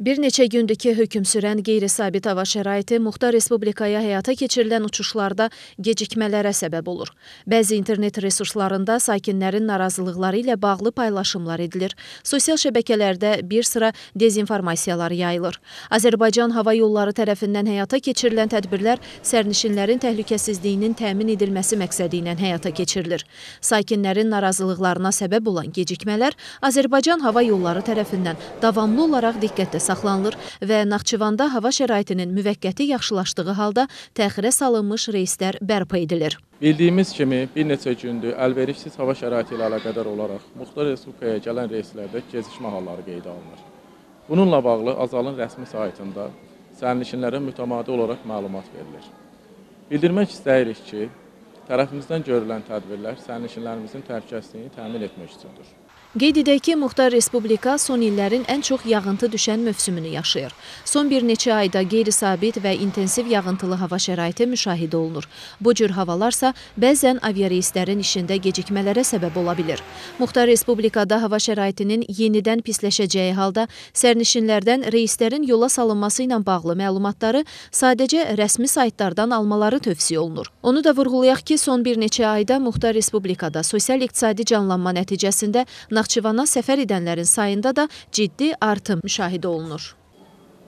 Bir neçə gündür ki, hökum sürən qeyri-sabit hava şəraiti Muxtar Respublikaya həyata keçirilən uçuşlarda gecikmələrə səbəb olur. Bəzi internet resurslarında sakinlərin narazılıqları ilə bağlı paylaşımlar edilir. Sosial şəbəkələrdə bir sıra dezinformasiyalar yayılır. Azərbaycan Hava Yolları tərəfindən həyata keçirilən tədbirlər sərnişinlərin təhlükəsizliyinin təmin edilməsi məqsədi ilə həyata keçirilir. Sakinlərin narazılıqlarına səbəb olan gecikmələr Azərbaycan Hava Yolları tərəfindən davamlı olaraq diqqətdə saxlanılır saxlanılır və Naxçıvanda hava şəraitinin müvəqqəti yaxşılaşdığı halda təxirə salınmış reyslər bərpa edilir. Bildiyimiz kimi bir neçə gündür əlverişsiz hava şəraiti ilə əlaqədar olaraq Muxtar Respublikaya gələn reyslərdə gecikmə halları qeydə alınır. Bununla bağlı Azalın rəsmi saytında sərnişinlərə mütəmadi olaraq məlumat verilir. Bildirmək istəyirik ki, tərəfimizdən görülən tədbirlər sərnişinlərimizin təhlükəsizliyini təmin etmək üçündür. Qeyd edək ki, Muxtar Respublika son illərin ən çox yağıntı düşən mövsümünü yaşayır. Son bir neçə ayda qeyri-sabit və intensiv yağıntılı hava şəraiti müşahidə olunur. Bu cür havalarsa bəzən aviareyslərin işində gecikmələrə səbəb ola bilir. Muxtar Respublikada hava şəraitinin yenidən pisləşəcəyi halda sərnişinlərdən reyslərin yola salınması ilə bağlı məlumatları sadəcə rəsmi saytlardan almaları tövsiyə olunur. Onu da vurğulayaq ki, son bir neçə ayda Muxtar Respublikada sosial-iqtisadi canlanma nəticəsində Naxçıvana səfər edənlərin sayında da ciddi artım müşahidə olunur.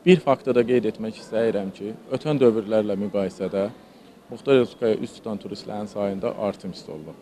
Bir faktı da qeyd etmək istəyirəm ki, ötən dövrlərlə müqayisədə Muxtar Özkaya üst tutan turistlərin sayında artım hiss olunur.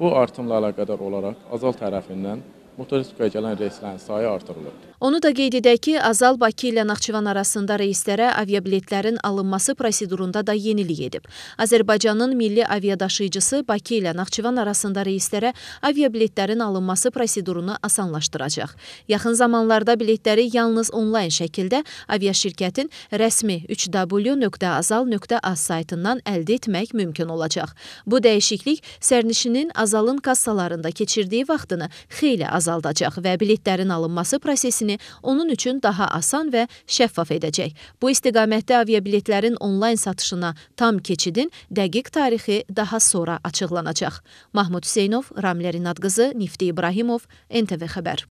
Bu artımla əlaqədar olaraq Azal tərəfindən motosiklə gələn reyslərin sayı artırılıb. Onu da qeyd edək ki, Azal Bakı ilə Naxçıvan arasında reyslərə aviabiletlərin alınması prosedurunda da yenilik edib. Azərbaycanın milli aviadaşıyıcısı Bakı ilə Naxçıvan arasında reyslərə aviabiletlərin alınması prosedurunu asanlaşdıracaq. Yaxın zamanlarda biletləri yalnız onlayn şəkildə aviaşirkətin rəsmi 3w.azal.az saytından əldə etmək mümkün olacaq. Bu dəyişiklik sərnişinin Azalın kassalarında keçirdiyi vaxtını xeyli azaldacaq azaldacaq və biletlərin alınması prosesini onun üçün daha asan və şəffaf edəcək. Bu istiqamətdə aviabiletlərin onlayn satışına tam keçidin dəqiq tarixi daha sonra açıqlanacaq. Mahmud Hüseynov, Ramilə Rinadqızı, Nifti İbrahimov, NTV Xəbər.